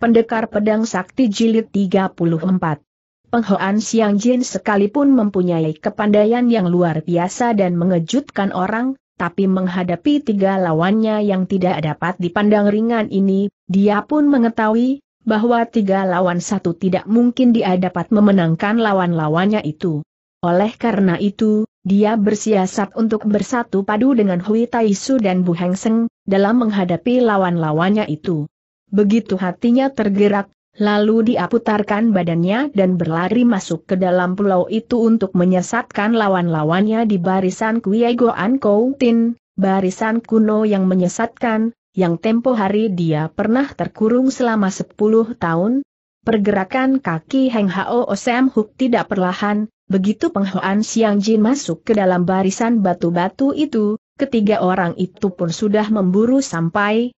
Pendekar Pedang Sakti Jilid 34 Penghoan Siang Jin sekalipun mempunyai kepandaian yang luar biasa dan mengejutkan orang, tapi menghadapi tiga lawannya yang tidak dapat dipandang ringan ini, dia pun mengetahui bahwa tiga lawan satu tidak mungkin dia dapat memenangkan lawan-lawannya itu. Oleh karena itu, dia bersiasat untuk bersatu padu dengan Hui Taisu dan Bu Heng Seng dalam menghadapi lawan-lawannya itu. Begitu hatinya tergerak, lalu dia putarkan badannya dan berlari masuk ke dalam pulau itu untuk menyesatkan lawan-lawannya di barisan Kuiegoan Tin, barisan kuno yang menyesatkan, yang tempo hari dia pernah terkurung selama 10 tahun. Pergerakan kaki Heng Hao Osem Huk tidak perlahan, begitu penghoan Siang Jin masuk ke dalam barisan batu-batu itu, ketiga orang itu pun sudah memburu sampai,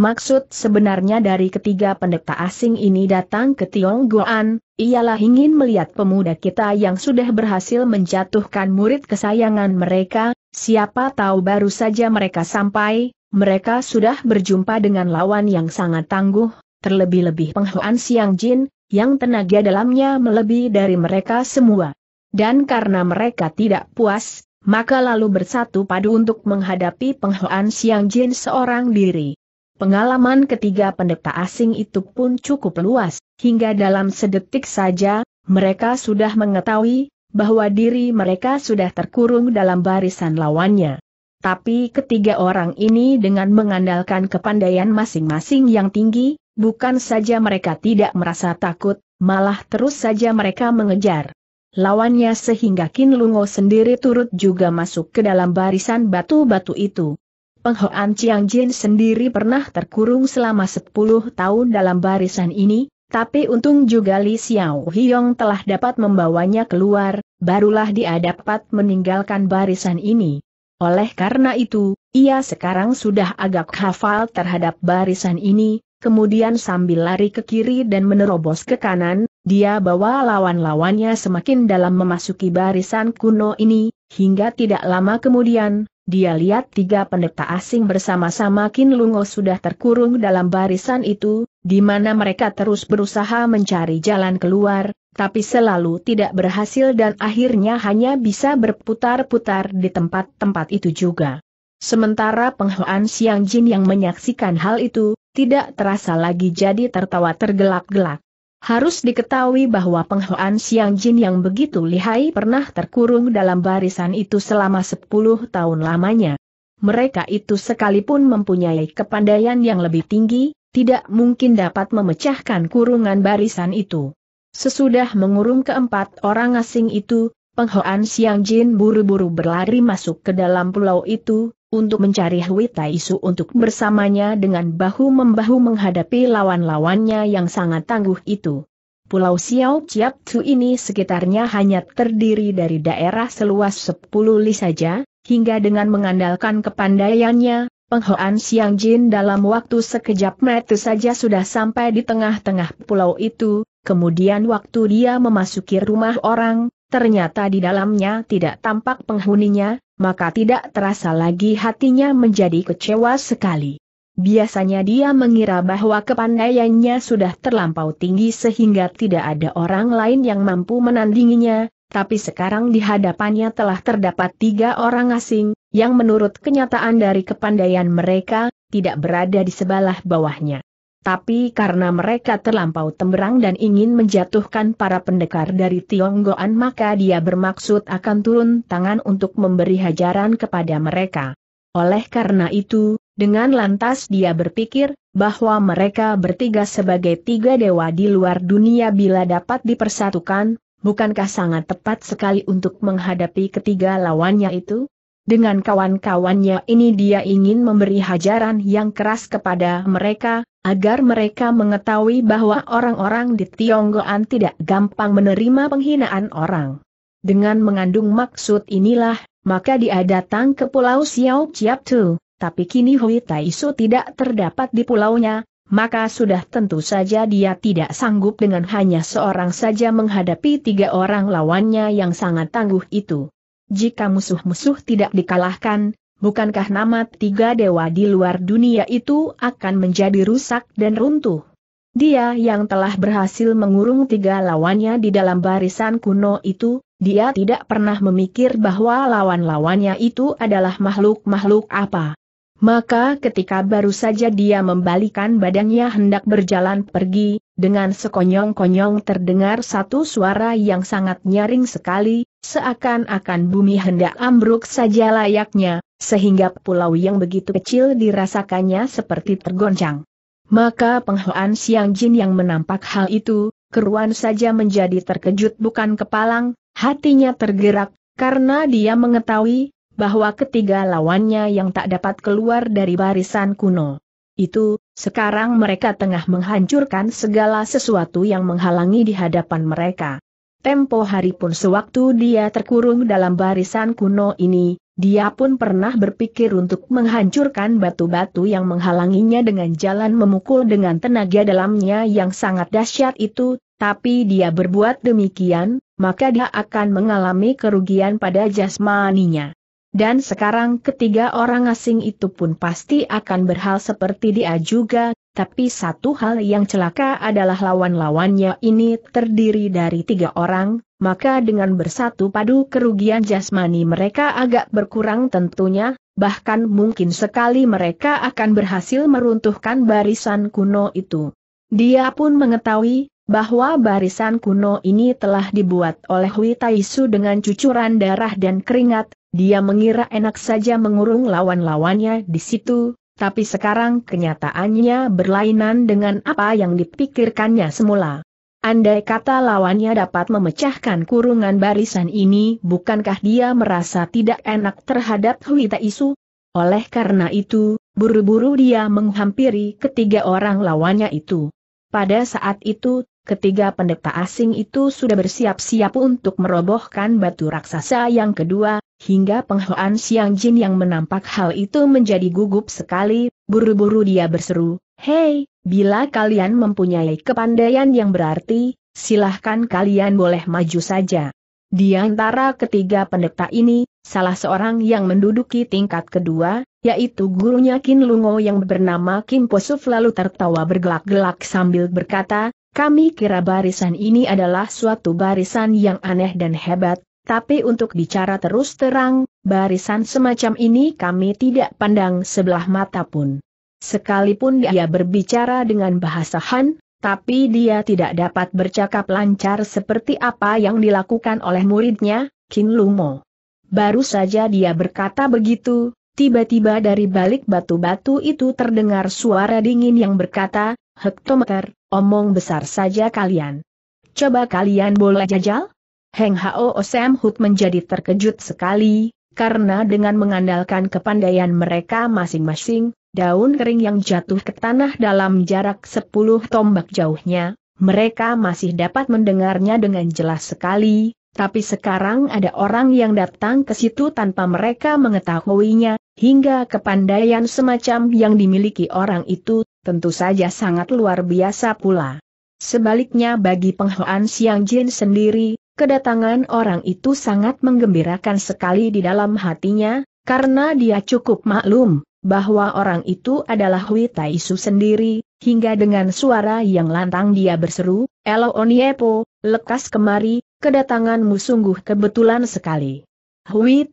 Maksud sebenarnya dari ketiga pendeta asing ini datang ke Goan, ialah ingin melihat pemuda kita yang sudah berhasil menjatuhkan murid kesayangan mereka, siapa tahu baru saja mereka sampai, mereka sudah berjumpa dengan lawan yang sangat tangguh, terlebih-lebih penghuan Siang Jin, yang tenaga dalamnya melebihi dari mereka semua. Dan karena mereka tidak puas, maka lalu bersatu padu untuk menghadapi penghuan Siang Jin seorang diri. Pengalaman ketiga pendeta asing itu pun cukup luas, hingga dalam sedetik saja, mereka sudah mengetahui bahwa diri mereka sudah terkurung dalam barisan lawannya. Tapi ketiga orang ini dengan mengandalkan kepandaian masing-masing yang tinggi, bukan saja mereka tidak merasa takut, malah terus saja mereka mengejar lawannya sehingga Kin Lungo sendiri turut juga masuk ke dalam barisan batu-batu itu. Penghoan Chiang Jin sendiri pernah terkurung selama 10 tahun dalam barisan ini, tapi untung juga Li Xiao Hiong telah dapat membawanya keluar, barulah dia dapat meninggalkan barisan ini. Oleh karena itu, ia sekarang sudah agak hafal terhadap barisan ini, kemudian sambil lari ke kiri dan menerobos ke kanan, dia bawa lawan-lawannya semakin dalam memasuki barisan kuno ini, Hingga tidak lama kemudian, dia lihat tiga pendeta asing bersama-sama Kin Lungo sudah terkurung dalam barisan itu, di mana mereka terus berusaha mencari jalan keluar, tapi selalu tidak berhasil dan akhirnya hanya bisa berputar-putar di tempat-tempat itu juga. Sementara penghuan Siang Jin yang menyaksikan hal itu, tidak terasa lagi jadi tertawa tergelak-gelak. Harus diketahui bahwa penghoan Siang Jin yang begitu lihai pernah terkurung dalam barisan itu selama 10 tahun lamanya. Mereka itu sekalipun mempunyai kepandaian yang lebih tinggi, tidak mungkin dapat memecahkan kurungan barisan itu. Sesudah mengurung keempat orang asing itu, penghoan Siang Jin buru-buru berlari masuk ke dalam pulau itu, untuk mencari Hui Su untuk bersamanya dengan bahu-membahu menghadapi lawan-lawannya yang sangat tangguh itu. Pulau Xiao Chiap Tzu ini sekitarnya hanya terdiri dari daerah seluas 10 li saja, hingga dengan mengandalkan kepandaiannya, Penghoan Xiang Jin dalam waktu sekejap mata saja sudah sampai di tengah-tengah pulau itu, kemudian waktu dia memasuki rumah orang, ternyata di dalamnya tidak tampak penghuninya, maka tidak terasa lagi hatinya menjadi kecewa sekali. Biasanya dia mengira bahwa kepandaiannya sudah terlampau tinggi sehingga tidak ada orang lain yang mampu menandinginya, tapi sekarang di hadapannya telah terdapat tiga orang asing, yang menurut kenyataan dari kepandaian mereka, tidak berada di sebelah bawahnya. Tapi karena mereka terlampau temberang dan ingin menjatuhkan para pendekar dari Tionggoan maka dia bermaksud akan turun tangan untuk memberi hajaran kepada mereka. Oleh karena itu, dengan lantas dia berpikir, bahwa mereka bertiga sebagai tiga dewa di luar dunia bila dapat dipersatukan, bukankah sangat tepat sekali untuk menghadapi ketiga lawannya itu? Dengan kawan-kawannya ini dia ingin memberi hajaran yang keras kepada mereka, agar mereka mengetahui bahwa orang-orang di Tionggoan tidak gampang menerima penghinaan orang. Dengan mengandung maksud inilah, maka dia datang ke Pulau Xiao Chiap Tu, tapi kini Hui Taisu tidak terdapat di pulaunya, maka sudah tentu saja dia tidak sanggup dengan hanya seorang saja menghadapi tiga orang lawannya yang sangat tangguh itu jika musuh-musuh tidak dikalahkan, bukankah nama tiga dewa di luar dunia itu akan menjadi rusak dan runtuh? Dia yang telah berhasil mengurung tiga lawannya di dalam barisan kuno itu, dia tidak pernah memikir bahwa lawan-lawannya itu adalah makhluk-makhluk apa. Maka ketika baru saja dia membalikan badannya hendak berjalan pergi, dengan sekonyong-konyong terdengar satu suara yang sangat nyaring sekali, Seakan-akan bumi hendak ambruk saja layaknya, sehingga pulau yang begitu kecil dirasakannya seperti tergoncang. Maka penghoan Siang Jin yang menampak hal itu, keruan saja menjadi terkejut bukan kepalang, hatinya tergerak, karena dia mengetahui, bahwa ketiga lawannya yang tak dapat keluar dari barisan kuno. Itu, sekarang mereka tengah menghancurkan segala sesuatu yang menghalangi di hadapan mereka. Tempo hari pun sewaktu dia terkurung dalam barisan kuno ini, dia pun pernah berpikir untuk menghancurkan batu-batu yang menghalanginya dengan jalan memukul dengan tenaga dalamnya yang sangat dahsyat itu, tapi dia berbuat demikian, maka dia akan mengalami kerugian pada jasmaninya. Dan sekarang ketiga orang asing itu pun pasti akan berhal seperti dia juga, tapi satu hal yang celaka adalah lawan-lawannya ini terdiri dari tiga orang, maka dengan bersatu padu kerugian jasmani mereka agak berkurang tentunya, bahkan mungkin sekali mereka akan berhasil meruntuhkan barisan kuno itu. Dia pun mengetahui, bahwa barisan kuno ini telah dibuat oleh Witaisu dengan cucuran darah dan keringat, dia mengira enak saja mengurung lawan-lawannya di situ, tapi sekarang kenyataannya berlainan dengan apa yang dipikirkannya semula. Andai kata lawannya dapat memecahkan kurungan barisan ini, bukankah dia merasa tidak enak terhadap Hui Isu? Oleh karena itu, buru-buru dia menghampiri ketiga orang lawannya itu. Pada saat itu, ketiga pendeta asing itu sudah bersiap-siap untuk merobohkan batu raksasa yang kedua, hingga penghoan siang jin yang menampak hal itu menjadi gugup sekali, buru-buru dia berseru, Hei, bila kalian mempunyai kepandaian yang berarti, silahkan kalian boleh maju saja. Di antara ketiga pendeta ini, salah seorang yang menduduki tingkat kedua, yaitu gurunya Kin Lungo yang bernama Kim Posuf lalu tertawa bergelak-gelak sambil berkata, kami kira barisan ini adalah suatu barisan yang aneh dan hebat, tapi untuk bicara terus terang, barisan semacam ini kami tidak pandang sebelah mata pun. Sekalipun dia berbicara dengan bahasa Han, tapi dia tidak dapat bercakap lancar seperti apa yang dilakukan oleh muridnya, Kin Lumo. Baru saja dia berkata begitu, tiba-tiba dari balik batu-batu itu terdengar suara dingin yang berkata, Hektometer, omong besar saja kalian. Coba kalian boleh jajal? Heng Hao Osem Hut menjadi terkejut sekali, karena dengan mengandalkan kepandaian mereka masing-masing, daun kering yang jatuh ke tanah dalam jarak 10 tombak jauhnya, mereka masih dapat mendengarnya dengan jelas sekali, tapi sekarang ada orang yang datang ke situ tanpa mereka mengetahuinya, hingga kepandaian semacam yang dimiliki orang itu, tentu saja sangat luar biasa pula. Sebaliknya bagi penghoan Siang Jin sendiri, Kedatangan orang itu sangat menggembirakan sekali di dalam hatinya, karena dia cukup maklum bahwa orang itu adalah Hui sendiri, hingga dengan suara yang lantang dia berseru, Elo Oniepo, lekas kemari, kedatanganmu sungguh kebetulan sekali. Hui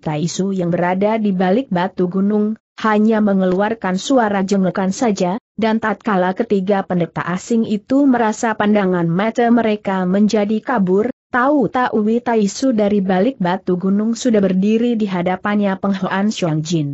yang berada di balik batu gunung, hanya mengeluarkan suara jengkelkan saja, dan tatkala ketiga pendeta asing itu merasa pandangan mata mereka menjadi kabur, Tahu-tahu tak Witaisu dari balik batu gunung sudah berdiri di hadapannya penghoan Xiong Jin.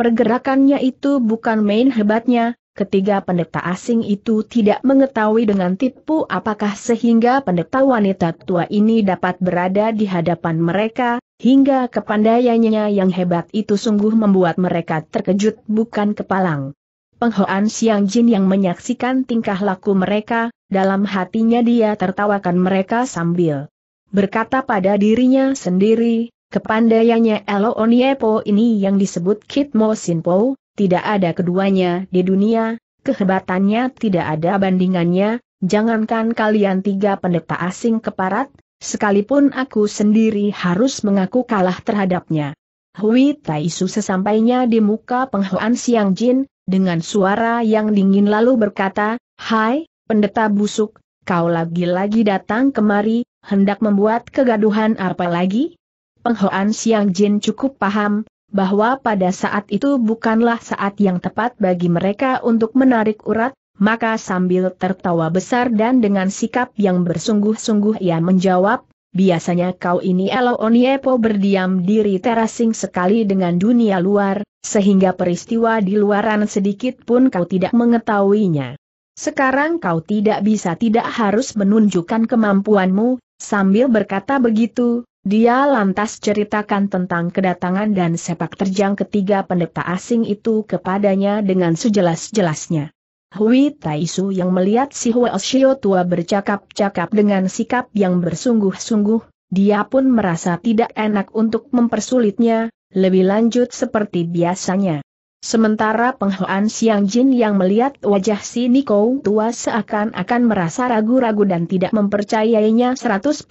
Pergerakannya itu bukan main hebatnya, ketiga pendeta asing itu tidak mengetahui dengan tipu apakah sehingga pendeta wanita tua ini dapat berada di hadapan mereka, hingga kepandaiannya yang hebat itu sungguh membuat mereka terkejut bukan kepalang. Penghoan Siang Jin yang menyaksikan tingkah laku mereka, dalam hatinya dia tertawakan mereka sambil berkata pada dirinya sendiri, kepandaiannya Elo Oniepo ini yang disebut Kit Mo Sinpo, tidak ada keduanya di dunia, kehebatannya tidak ada bandingannya, jangankan kalian tiga pendeta asing keparat, sekalipun aku sendiri harus mengaku kalah terhadapnya. Hui Taisu sesampainya di muka penghuan Siang Jin, dengan suara yang dingin lalu berkata, Hai, pendeta busuk, kau lagi-lagi datang kemari, hendak membuat kegaduhan apa lagi? Penghoan Siang Jin cukup paham, bahwa pada saat itu bukanlah saat yang tepat bagi mereka untuk menarik urat, maka sambil tertawa besar dan dengan sikap yang bersungguh-sungguh ia menjawab, biasanya kau ini Elo Oniepo berdiam diri terasing sekali dengan dunia luar, sehingga peristiwa di luaran sedikit pun kau tidak mengetahuinya. Sekarang kau tidak bisa tidak harus menunjukkan kemampuanmu, Sambil berkata begitu, dia lantas ceritakan tentang kedatangan dan sepak terjang ketiga pendeta asing itu kepadanya dengan sejelas-jelasnya. Hui Taisu yang melihat si Huo Shio tua bercakap-cakap dengan sikap yang bersungguh-sungguh, dia pun merasa tidak enak untuk mempersulitnya, lebih lanjut seperti biasanya. Sementara penghuan Siang Jin yang melihat wajah si Niko tua seakan-akan merasa ragu-ragu dan tidak mempercayainya 100%,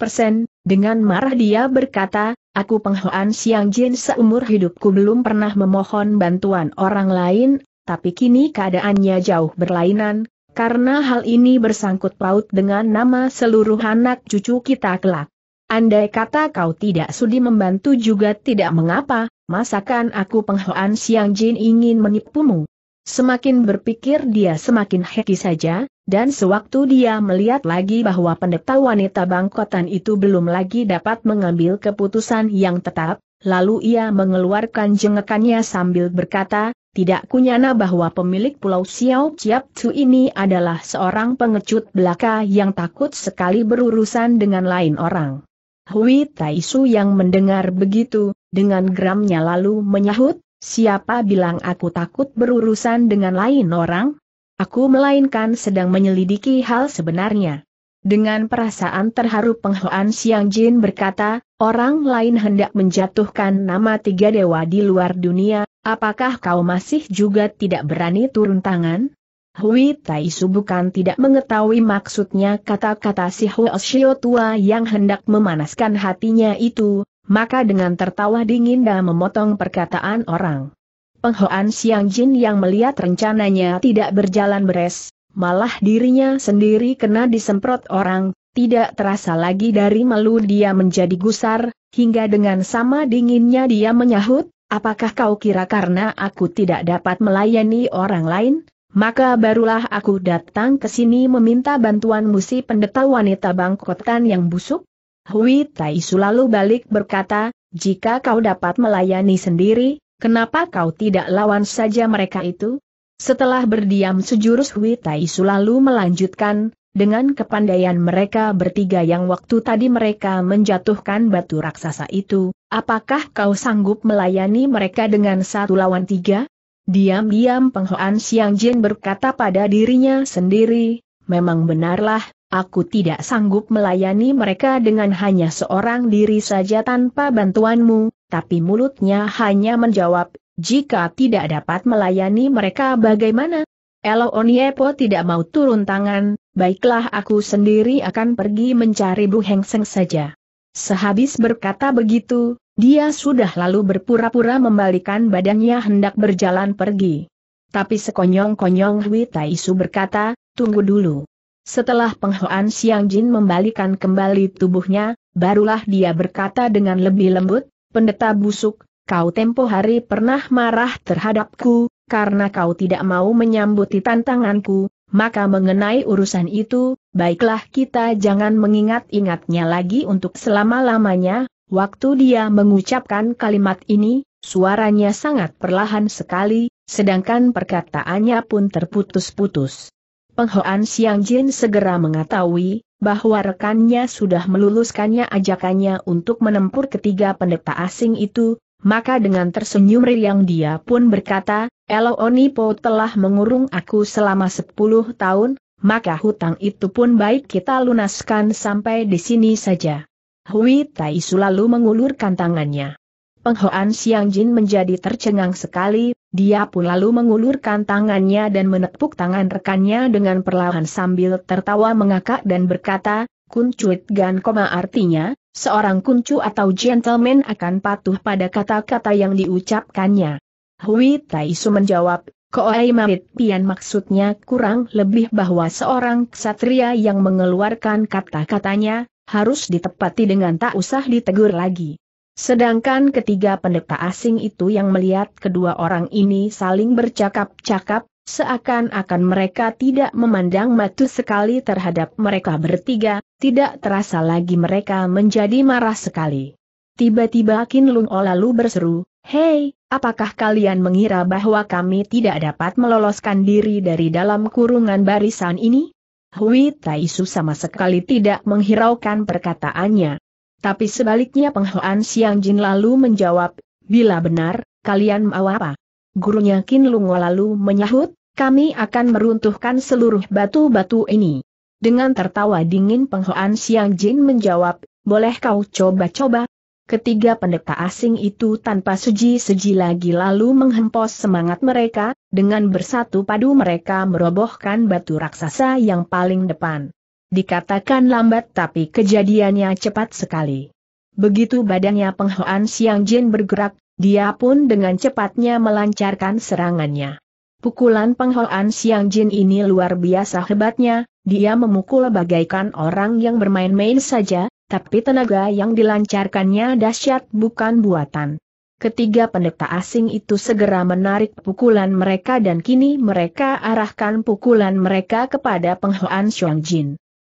dengan marah dia berkata, Aku penghuan Siang Jin seumur hidupku belum pernah memohon bantuan orang lain, tapi kini keadaannya jauh berlainan, karena hal ini bersangkut paut dengan nama seluruh anak cucu kita kelak. Andai kata kau tidak sudi membantu juga tidak mengapa, masakan aku penghoan siang jin ingin menipumu. Semakin berpikir dia semakin heki saja, dan sewaktu dia melihat lagi bahwa pendeta wanita bangkotan itu belum lagi dapat mengambil keputusan yang tetap, lalu ia mengeluarkan jengekannya sambil berkata, tidak kunyana bahwa pemilik pulau Xiao Chiap Chu ini adalah seorang pengecut belaka yang takut sekali berurusan dengan lain orang. Hui Taisu yang mendengar begitu, dengan geramnya lalu menyahut, siapa bilang aku takut berurusan dengan lain orang? Aku melainkan sedang menyelidiki hal sebenarnya. Dengan perasaan terharu penghoan Siang Jin berkata, orang lain hendak menjatuhkan nama tiga dewa di luar dunia, apakah kau masih juga tidak berani turun tangan? Hui Tai Su bukan tidak mengetahui maksudnya kata-kata si Huo Shio tua yang hendak memanaskan hatinya itu, maka dengan tertawa dingin dan memotong perkataan orang. Penghoan Siang Jin yang melihat rencananya tidak berjalan beres, malah dirinya sendiri kena disemprot orang, tidak terasa lagi dari malu dia menjadi gusar, hingga dengan sama dinginnya dia menyahut, apakah kau kira karena aku tidak dapat melayani orang lain? Maka barulah aku datang ke sini meminta bantuan musi pendeta wanita bangkotan yang busuk. Hui Tai Su lalu balik berkata, jika kau dapat melayani sendiri, kenapa kau tidak lawan saja mereka itu? Setelah berdiam sejurus Hui Tai Su lalu melanjutkan, dengan kepandaian mereka bertiga yang waktu tadi mereka menjatuhkan batu raksasa itu, apakah kau sanggup melayani mereka dengan satu lawan tiga? Diam-diam Penghoan Siang Jin berkata pada dirinya sendiri, memang benarlah, aku tidak sanggup melayani mereka dengan hanya seorang diri saja tanpa bantuanmu, tapi mulutnya hanya menjawab, jika tidak dapat melayani mereka bagaimana? Elo Oniepo tidak mau turun tangan, baiklah aku sendiri akan pergi mencari Bu Heng Seng saja. Sehabis berkata begitu, dia sudah lalu berpura-pura membalikan badannya hendak berjalan pergi. Tapi sekonyong-konyong Hui Taisu berkata, tunggu dulu. Setelah penghoan Siang Jin membalikan kembali tubuhnya, barulah dia berkata dengan lebih lembut, pendeta busuk, kau tempo hari pernah marah terhadapku, karena kau tidak mau menyambuti tantanganku, maka mengenai urusan itu, baiklah kita jangan mengingat-ingatnya lagi untuk selama-lamanya, Waktu dia mengucapkan kalimat ini, suaranya sangat perlahan sekali, sedangkan perkataannya pun terputus-putus. Penghoan Siang Jin segera mengetahui bahwa rekannya sudah meluluskannya ajakannya untuk menempur ketiga pendeta asing itu, maka dengan tersenyum riang dia pun berkata, Elo Onipo telah mengurung aku selama sepuluh tahun, maka hutang itu pun baik kita lunaskan sampai di sini saja. Hui Taisu lalu mengulurkan tangannya. Penghoan Siang Jin menjadi tercengang sekali, dia pun lalu mengulurkan tangannya dan menepuk tangan rekannya dengan perlahan sambil tertawa mengakak dan berkata, Cuit Gan artinya, seorang kuncu atau gentleman akan patuh pada kata-kata yang diucapkannya. Hui Tai Su menjawab, Koai Marit Pian maksudnya kurang lebih bahwa seorang ksatria yang mengeluarkan kata-katanya, harus ditepati dengan tak usah ditegur lagi. Sedangkan ketiga pendeta asing itu yang melihat kedua orang ini saling bercakap-cakap, seakan-akan mereka tidak memandang matu sekali terhadap mereka bertiga, tidak terasa lagi mereka menjadi marah sekali. Tiba-tiba Kin Lung O lalu berseru, Hei, apakah kalian mengira bahwa kami tidak dapat meloloskan diri dari dalam kurungan barisan ini? Hui Taisu sama sekali tidak menghiraukan perkataannya. Tapi sebaliknya penghoan Siang Jin lalu menjawab, bila benar, kalian mau apa? Gurunya Qin Lungo lalu menyahut, kami akan meruntuhkan seluruh batu-batu ini. Dengan tertawa dingin penghoan Siang Jin menjawab, boleh kau coba-coba, Ketiga pendeta asing itu tanpa suji seji lagi lalu menghempos semangat mereka, dengan bersatu padu mereka merobohkan batu raksasa yang paling depan. Dikatakan lambat tapi kejadiannya cepat sekali. Begitu badannya penghoan Siang Jin bergerak, dia pun dengan cepatnya melancarkan serangannya. Pukulan penghoan Siang Jin ini luar biasa hebatnya, dia memukul bagaikan orang yang bermain-main saja, tapi tenaga yang dilancarkannya dahsyat bukan buatan. Ketiga pendeta asing itu segera menarik pukulan mereka dan kini mereka arahkan pukulan mereka kepada penghoan Xiang Jin.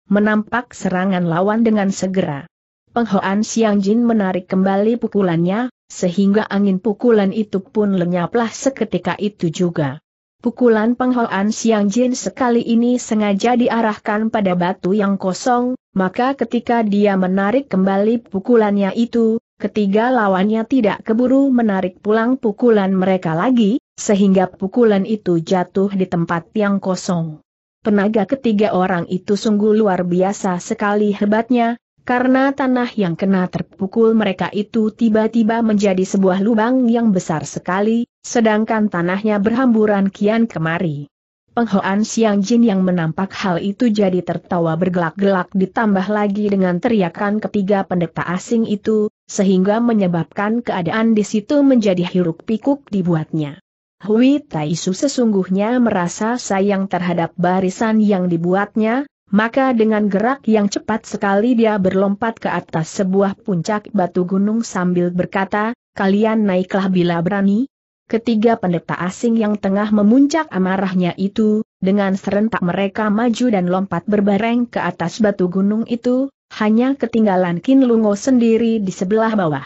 Menampak serangan lawan dengan segera. Penghoan Xiang Jin menarik kembali pukulannya, sehingga angin pukulan itu pun lenyaplah seketika itu juga. Pukulan penghoan Xiang Jin sekali ini sengaja diarahkan pada batu yang kosong, maka ketika dia menarik kembali pukulannya itu, ketiga lawannya tidak keburu menarik pulang pukulan mereka lagi, sehingga pukulan itu jatuh di tempat yang kosong. Penaga ketiga orang itu sungguh luar biasa sekali hebatnya, karena tanah yang kena terpukul mereka itu tiba-tiba menjadi sebuah lubang yang besar sekali, sedangkan tanahnya berhamburan kian kemari. Penghoan Siang Jin yang menampak hal itu jadi tertawa bergelak-gelak ditambah lagi dengan teriakan ketiga pendeta asing itu, sehingga menyebabkan keadaan di situ menjadi hiruk pikuk dibuatnya. Hui Taisu sesungguhnya merasa sayang terhadap barisan yang dibuatnya, maka dengan gerak yang cepat sekali dia berlompat ke atas sebuah puncak batu gunung sambil berkata, kalian naiklah bila berani, Ketiga pendeta asing yang tengah memuncak amarahnya itu, dengan serentak mereka maju dan lompat berbareng ke atas batu gunung itu, hanya ketinggalan Kin Lungo sendiri di sebelah bawah.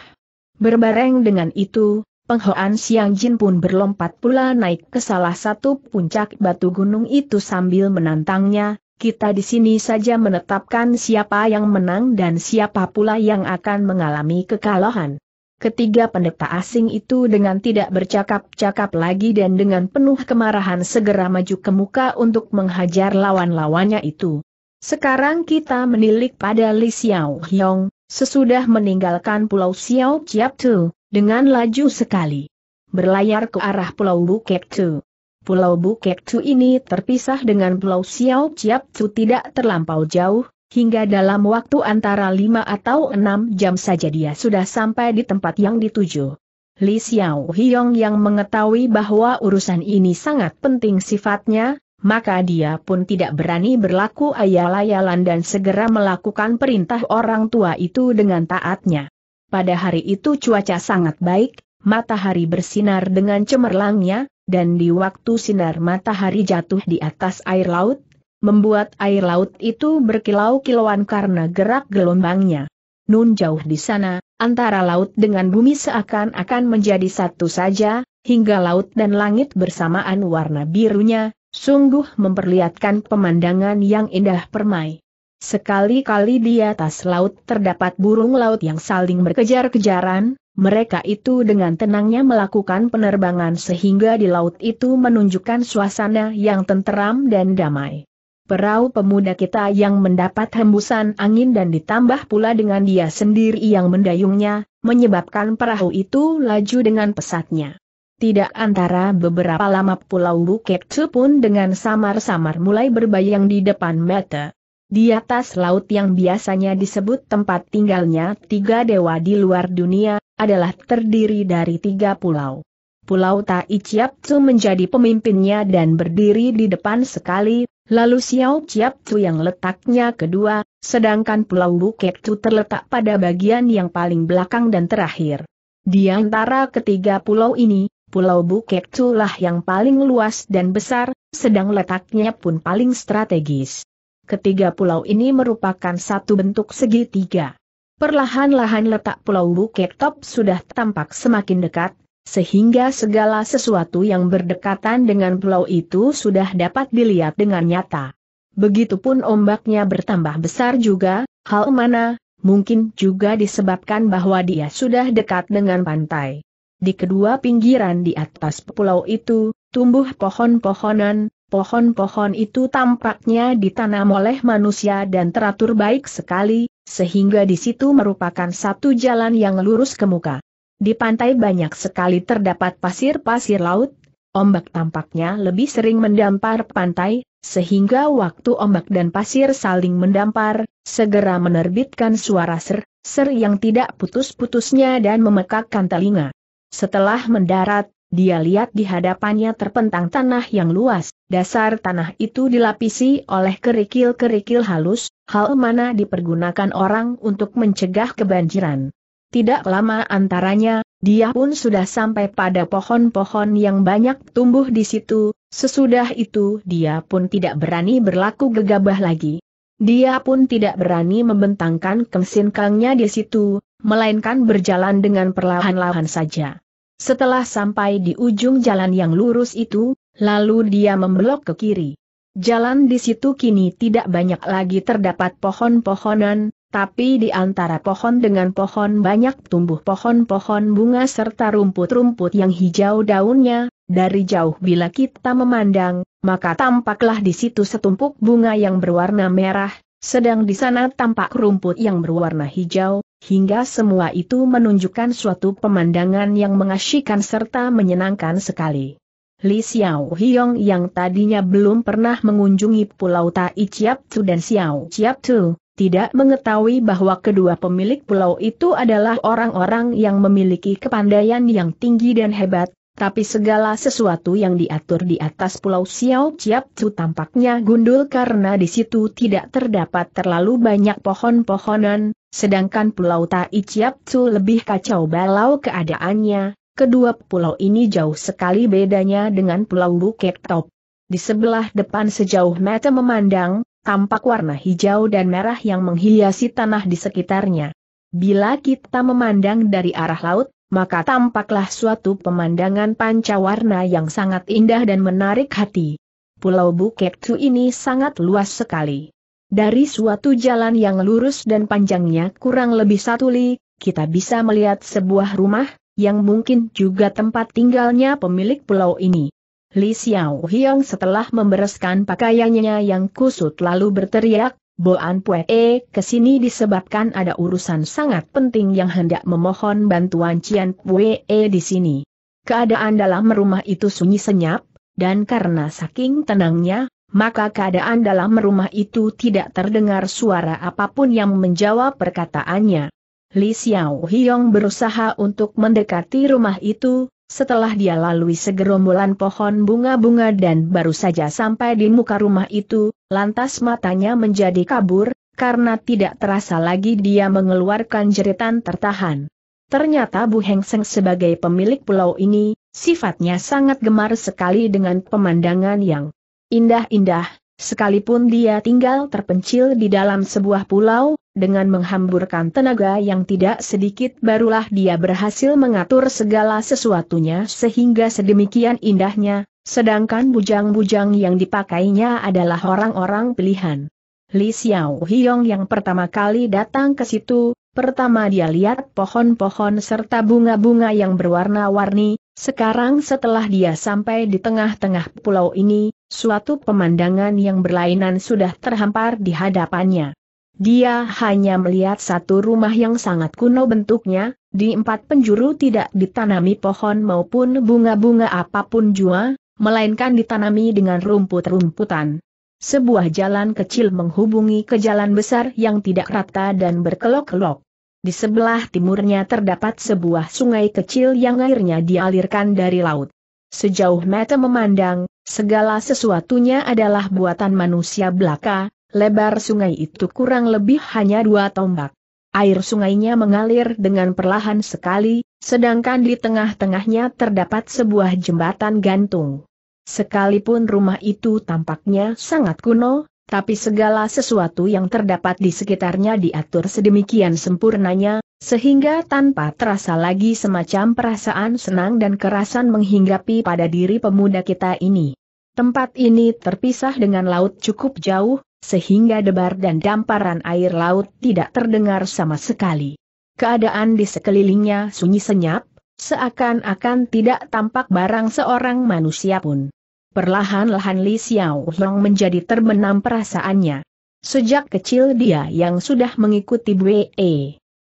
Berbareng dengan itu, Penghoan Siang Jin pun berlompat pula naik ke salah satu puncak batu gunung itu sambil menantangnya, kita di sini saja menetapkan siapa yang menang dan siapa pula yang akan mengalami kekalahan. Ketiga pendeta asing itu dengan tidak bercakap-cakap lagi dan dengan penuh kemarahan segera maju ke muka untuk menghajar lawan-lawannya itu. Sekarang kita menilik pada Li Xiao Hyong, sesudah meninggalkan pulau Xiao Chiap Tu, dengan laju sekali. Berlayar ke arah pulau Bukit Tu. Pulau Bukit Tu ini terpisah dengan pulau Xiao Chiap Tu tidak terlampau jauh, Hingga dalam waktu antara lima atau enam jam saja dia sudah sampai di tempat yang dituju. Li Xiao Hiong yang mengetahui bahwa urusan ini sangat penting sifatnya, maka dia pun tidak berani berlaku ayal-ayalan dan segera melakukan perintah orang tua itu dengan taatnya. Pada hari itu cuaca sangat baik, matahari bersinar dengan cemerlangnya, dan di waktu sinar matahari jatuh di atas air laut, membuat air laut itu berkilau-kilauan karena gerak gelombangnya. Nun jauh di sana, antara laut dengan bumi seakan-akan menjadi satu saja, hingga laut dan langit bersamaan warna birunya, sungguh memperlihatkan pemandangan yang indah permai. Sekali-kali di atas laut terdapat burung laut yang saling berkejar-kejaran, mereka itu dengan tenangnya melakukan penerbangan sehingga di laut itu menunjukkan suasana yang tenteram dan damai. Perahu pemuda kita yang mendapat hembusan angin dan ditambah pula dengan dia sendiri yang mendayungnya, menyebabkan perahu itu laju dengan pesatnya. Tidak antara beberapa lama pulau Bukit pun dengan samar-samar mulai berbayang di depan mata. Di atas laut yang biasanya disebut tempat tinggalnya tiga dewa di luar dunia, adalah terdiri dari tiga pulau. Pulau Tai Chiap menjadi pemimpinnya dan berdiri di depan sekali, Lalu Xiao Chiap Tu yang letaknya kedua, sedangkan Pulau Bukit Tu terletak pada bagian yang paling belakang dan terakhir. Di antara ketiga pulau ini, Pulau Bukit Tu lah yang paling luas dan besar, sedang letaknya pun paling strategis. Ketiga pulau ini merupakan satu bentuk segitiga. Perlahan-lahan letak Pulau Bukit Top sudah tampak semakin dekat, sehingga segala sesuatu yang berdekatan dengan pulau itu sudah dapat dilihat dengan nyata. Begitupun ombaknya bertambah besar juga, hal mana, mungkin juga disebabkan bahwa dia sudah dekat dengan pantai. Di kedua pinggiran di atas pulau itu, tumbuh pohon-pohonan, Pohon-pohon itu tampaknya ditanam oleh manusia dan teratur baik sekali, sehingga di situ merupakan satu jalan yang lurus ke muka. Di pantai banyak sekali terdapat pasir-pasir laut, ombak tampaknya lebih sering mendampar pantai, sehingga waktu ombak dan pasir saling mendampar, segera menerbitkan suara ser, ser yang tidak putus-putusnya dan memekakkan telinga. Setelah mendarat, dia lihat di hadapannya terpentang tanah yang luas, dasar tanah itu dilapisi oleh kerikil-kerikil halus, hal mana dipergunakan orang untuk mencegah kebanjiran tidak lama antaranya, dia pun sudah sampai pada pohon-pohon yang banyak tumbuh di situ, sesudah itu dia pun tidak berani berlaku gegabah lagi. Dia pun tidak berani membentangkan kemsinkangnya di situ, melainkan berjalan dengan perlahan-lahan saja. Setelah sampai di ujung jalan yang lurus itu, lalu dia membelok ke kiri. Jalan di situ kini tidak banyak lagi terdapat pohon-pohonan, tapi di antara pohon dengan pohon banyak tumbuh pohon-pohon bunga serta rumput-rumput yang hijau daunnya, dari jauh bila kita memandang, maka tampaklah di situ setumpuk bunga yang berwarna merah, sedang di sana tampak rumput yang berwarna hijau, hingga semua itu menunjukkan suatu pemandangan yang mengasyikan serta menyenangkan sekali. Li Xiao Hiong yang tadinya belum pernah mengunjungi Pulau Tai Chiap Tu dan Xiao Chiap Tu, tidak mengetahui bahwa kedua pemilik pulau itu adalah orang-orang yang memiliki kepandaian yang tinggi dan hebat, tapi segala sesuatu yang diatur di atas pulau Xiao Chiap Chu tampaknya gundul karena di situ tidak terdapat terlalu banyak pohon-pohonan, sedangkan pulau Tai Chiap Chu lebih kacau balau keadaannya, kedua pulau ini jauh sekali bedanya dengan pulau Bukit Top. Di sebelah depan sejauh mata memandang, tampak warna hijau dan merah yang menghiasi tanah di sekitarnya. Bila kita memandang dari arah laut, maka tampaklah suatu pemandangan pancawarna yang sangat indah dan menarik hati. Pulau Bukit Tu ini sangat luas sekali. Dari suatu jalan yang lurus dan panjangnya kurang lebih satu li, kita bisa melihat sebuah rumah, yang mungkin juga tempat tinggalnya pemilik pulau ini. Li Xiao Hiong setelah membereskan pakaiannya yang kusut lalu berteriak, Boan Pue E kesini disebabkan ada urusan sangat penting yang hendak memohon bantuan Cian Pue E di sini. Keadaan dalam rumah itu sunyi senyap, dan karena saking tenangnya, maka keadaan dalam rumah itu tidak terdengar suara apapun yang menjawab perkataannya. Li Xiao Hiong berusaha untuk mendekati rumah itu, setelah dia lalui segerombolan pohon bunga-bunga dan baru saja sampai di muka rumah itu, lantas matanya menjadi kabur, karena tidak terasa lagi dia mengeluarkan jeritan tertahan. Ternyata Bu Heng Seng sebagai pemilik pulau ini, sifatnya sangat gemar sekali dengan pemandangan yang indah-indah, sekalipun dia tinggal terpencil di dalam sebuah pulau, dengan menghamburkan tenaga yang tidak sedikit barulah dia berhasil mengatur segala sesuatunya sehingga sedemikian indahnya, sedangkan bujang-bujang yang dipakainya adalah orang-orang pilihan. Li Xiao Hiong yang pertama kali datang ke situ, pertama dia lihat pohon-pohon serta bunga-bunga yang berwarna-warni, sekarang setelah dia sampai di tengah-tengah pulau ini, suatu pemandangan yang berlainan sudah terhampar di hadapannya. Dia hanya melihat satu rumah yang sangat kuno bentuknya, di empat penjuru tidak ditanami pohon maupun bunga-bunga apapun jua, melainkan ditanami dengan rumput-rumputan. Sebuah jalan kecil menghubungi ke jalan besar yang tidak rata dan berkelok-kelok. Di sebelah timurnya terdapat sebuah sungai kecil yang airnya dialirkan dari laut. Sejauh mata memandang, segala sesuatunya adalah buatan manusia belaka, Lebar sungai itu kurang lebih hanya dua tombak. Air sungainya mengalir dengan perlahan sekali, sedangkan di tengah-tengahnya terdapat sebuah jembatan gantung. Sekalipun rumah itu tampaknya sangat kuno, tapi segala sesuatu yang terdapat di sekitarnya diatur sedemikian sempurnanya, sehingga tanpa terasa lagi semacam perasaan senang dan kerasan menghinggapi pada diri pemuda kita ini. Tempat ini terpisah dengan laut cukup jauh, sehingga debar dan damparan air laut tidak terdengar sama sekali. Keadaan di sekelilingnya sunyi senyap, seakan-akan tidak tampak barang seorang manusia pun. Perlahan-lahan Li Xiao Long menjadi terbenam perasaannya. Sejak kecil dia yang sudah mengikuti Bwe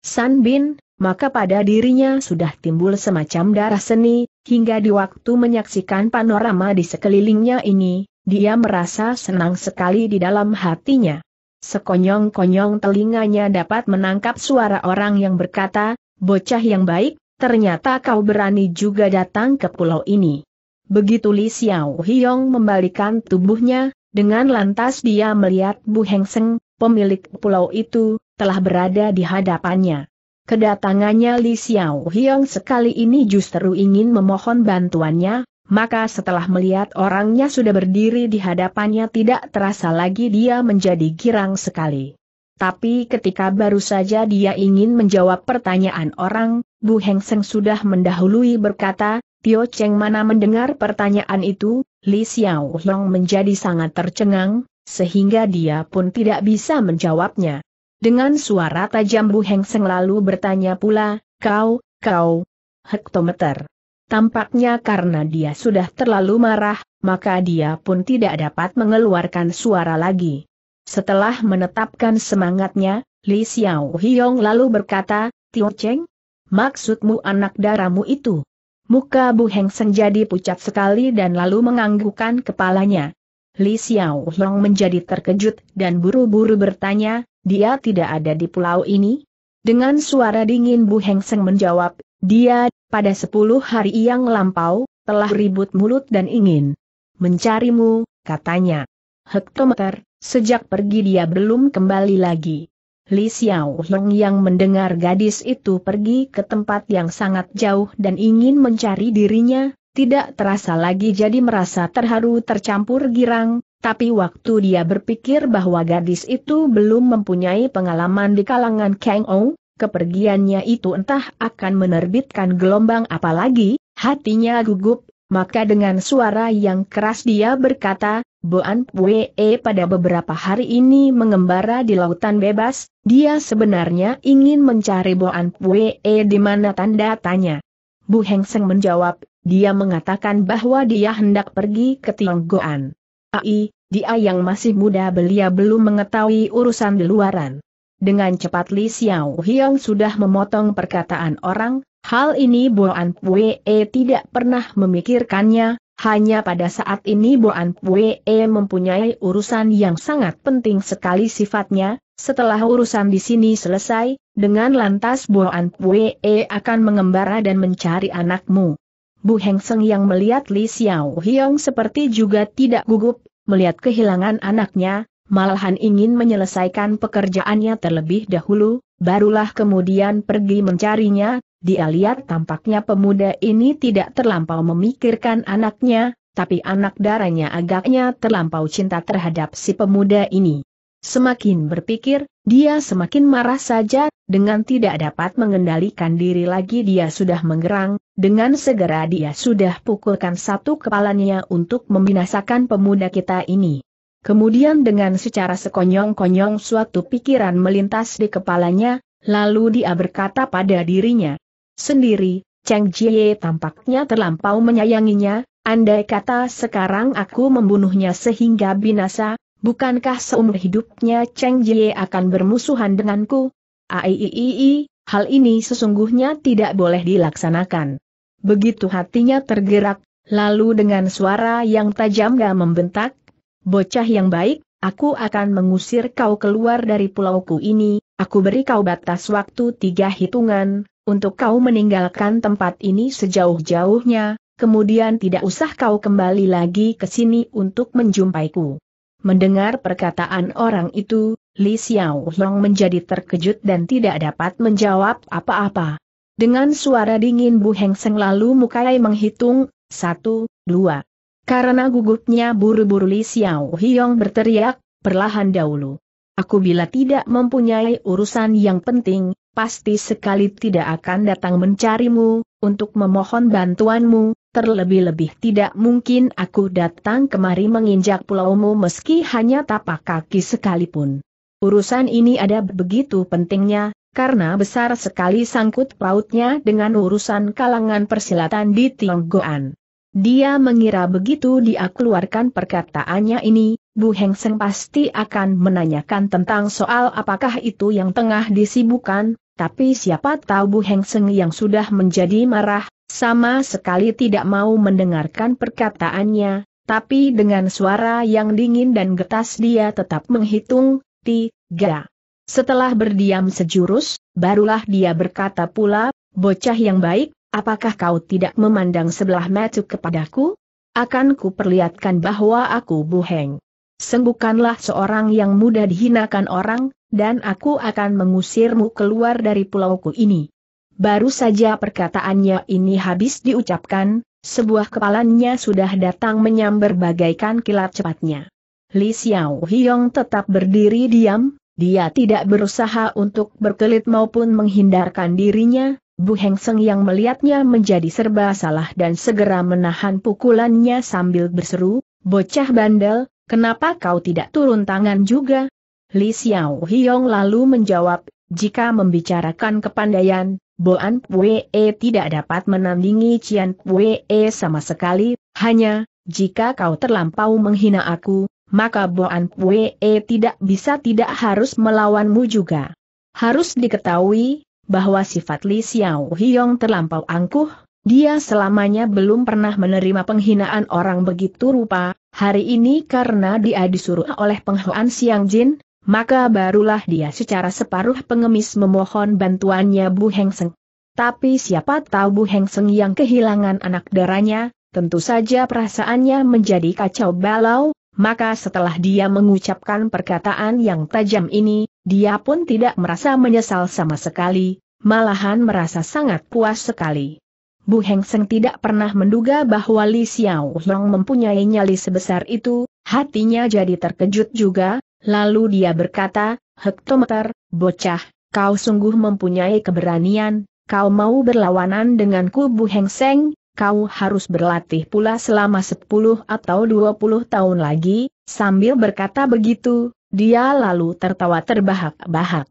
San Bin, maka pada dirinya sudah timbul semacam darah seni, hingga di waktu menyaksikan panorama di sekelilingnya ini, dia merasa senang sekali di dalam hatinya. Sekonyong-konyong telinganya dapat menangkap suara orang yang berkata, bocah yang baik, ternyata kau berani juga datang ke pulau ini. Begitu Li Xiao Hiong membalikan tubuhnya, dengan lantas dia melihat Bu Heng Seng, pemilik pulau itu, telah berada di hadapannya. Kedatangannya Li Xiao Hiong sekali ini justru ingin memohon bantuannya, maka setelah melihat orangnya sudah berdiri di hadapannya tidak terasa lagi dia menjadi girang sekali. Tapi ketika baru saja dia ingin menjawab pertanyaan orang, Bu Heng Seng sudah mendahului berkata, Tio Cheng mana mendengar pertanyaan itu, Li Xiao Long menjadi sangat tercengang, sehingga dia pun tidak bisa menjawabnya. Dengan suara tajam Bu Heng Seng lalu bertanya pula, kau, kau, hektometer. Tampaknya karena dia sudah terlalu marah, maka dia pun tidak dapat mengeluarkan suara lagi. Setelah menetapkan semangatnya, Li Xiao Hiong lalu berkata, Tio Cheng, maksudmu anak daramu itu? Muka Bu Heng jadi pucat sekali dan lalu menganggukkan kepalanya. Li Xiao Hiong menjadi terkejut dan buru-buru bertanya, dia tidak ada di pulau ini? Dengan suara dingin Bu Heng Seng menjawab, dia, pada sepuluh hari yang lampau, telah ribut mulut dan ingin mencarimu, katanya. Hektometer, sejak pergi dia belum kembali lagi. Li Xiao Hong yang mendengar gadis itu pergi ke tempat yang sangat jauh dan ingin mencari dirinya, tidak terasa lagi jadi merasa terharu tercampur girang, tapi waktu dia berpikir bahwa gadis itu belum mempunyai pengalaman di kalangan Kang Ou, kepergiannya itu entah akan menerbitkan gelombang apalagi hatinya gugup, maka dengan suara yang keras dia berkata, Boan Pue pada beberapa hari ini mengembara di lautan bebas, dia sebenarnya ingin mencari Boan Pue di mana tanda tanya. Bu Heng Seng menjawab, dia mengatakan bahwa dia hendak pergi ke Tionggoan. Ai, dia yang masih muda belia belum mengetahui urusan di luaran. Dengan cepat Li Xiao Hiong sudah memotong perkataan orang, hal ini Boan Pue tidak pernah memikirkannya, hanya pada saat ini Boan Pue mempunyai urusan yang sangat penting sekali sifatnya, setelah urusan di sini selesai, dengan lantas Boan Pue akan mengembara dan mencari anakmu. Bu Heng Seng yang melihat Li Xiao Hiong seperti juga tidak gugup, melihat kehilangan anaknya, malahan ingin menyelesaikan pekerjaannya terlebih dahulu, barulah kemudian pergi mencarinya, dia lihat tampaknya pemuda ini tidak terlampau memikirkan anaknya, tapi anak darahnya agaknya terlampau cinta terhadap si pemuda ini. Semakin berpikir, dia semakin marah saja, dengan tidak dapat mengendalikan diri lagi dia sudah menggerang, dengan segera dia sudah pukulkan satu kepalanya untuk membinasakan pemuda kita ini. Kemudian dengan secara sekonyong-konyong suatu pikiran melintas di kepalanya, lalu dia berkata pada dirinya sendiri, Cheng Jie tampaknya terlampau menyayanginya, andai kata sekarang aku membunuhnya sehingga binasa, bukankah seumur hidupnya Cheng Jie akan bermusuhan denganku? Aiiii, hal ini sesungguhnya tidak boleh dilaksanakan. Begitu hatinya tergerak, lalu dengan suara yang tajam gak membentak, Bocah yang baik, aku akan mengusir kau keluar dari pulauku ini, aku beri kau batas waktu tiga hitungan, untuk kau meninggalkan tempat ini sejauh-jauhnya, kemudian tidak usah kau kembali lagi ke sini untuk menjumpaiku. Mendengar perkataan orang itu, Li Xiao Long menjadi terkejut dan tidak dapat menjawab apa-apa. Dengan suara dingin Bu Heng Seng lalu mukai menghitung, satu, dua, karena gugupnya buru-buru Li Xiao Hiong berteriak, perlahan dahulu. Aku bila tidak mempunyai urusan yang penting, pasti sekali tidak akan datang mencarimu, untuk memohon bantuanmu, terlebih-lebih tidak mungkin aku datang kemari menginjak pulaumu meski hanya tapak kaki sekalipun. Urusan ini ada begitu pentingnya, karena besar sekali sangkut pautnya dengan urusan kalangan persilatan di Tionggoan. Dia mengira begitu dia keluarkan perkataannya ini, Bu Heng Seng pasti akan menanyakan tentang soal apakah itu yang tengah disibukan. tapi siapa tahu Bu Heng Seng yang sudah menjadi marah, sama sekali tidak mau mendengarkan perkataannya, tapi dengan suara yang dingin dan getas dia tetap menghitung, tiga. Setelah berdiam sejurus, barulah dia berkata pula, bocah yang baik, apakah kau tidak memandang sebelah mata kepadaku? Akan ku perlihatkan bahwa aku buheng. Sembukanlah seorang yang mudah dihinakan orang, dan aku akan mengusirmu keluar dari pulauku ini. Baru saja perkataannya ini habis diucapkan, sebuah kepalanya sudah datang menyambar bagaikan kilat cepatnya. Li Xiao Hiong tetap berdiri diam, dia tidak berusaha untuk berkelit maupun menghindarkan dirinya, Bu Heng Seng yang melihatnya menjadi serba salah dan segera menahan pukulannya sambil berseru, Bocah bandel, kenapa kau tidak turun tangan juga? Li Xiao Hiong lalu menjawab, jika membicarakan kepandaian, Boan Pue tidak dapat menandingi Cian Pue sama sekali, hanya, jika kau terlampau menghina aku, maka Boan Pue tidak bisa tidak harus melawanmu juga. Harus diketahui, bahwa sifat Li Xiao Hiong terlampau angkuh, dia selamanya belum pernah menerima penghinaan orang begitu rupa, hari ini karena dia disuruh oleh penghuan Siang Jin, maka barulah dia secara separuh pengemis memohon bantuannya Bu Heng Seng. Tapi siapa tahu Bu Heng Seng yang kehilangan anak darahnya, tentu saja perasaannya menjadi kacau balau, maka setelah dia mengucapkan perkataan yang tajam ini, dia pun tidak merasa menyesal sama sekali, malahan merasa sangat puas sekali. Bu Heng Seng tidak pernah menduga bahwa Li Xiao Long mempunyai nyali sebesar itu, hatinya jadi terkejut juga, lalu dia berkata, Hektometer, bocah, kau sungguh mempunyai keberanian, kau mau berlawanan denganku Bu Heng Seng, kau harus berlatih pula selama 10 atau 20 tahun lagi, sambil berkata begitu, dia lalu tertawa terbahak-bahak.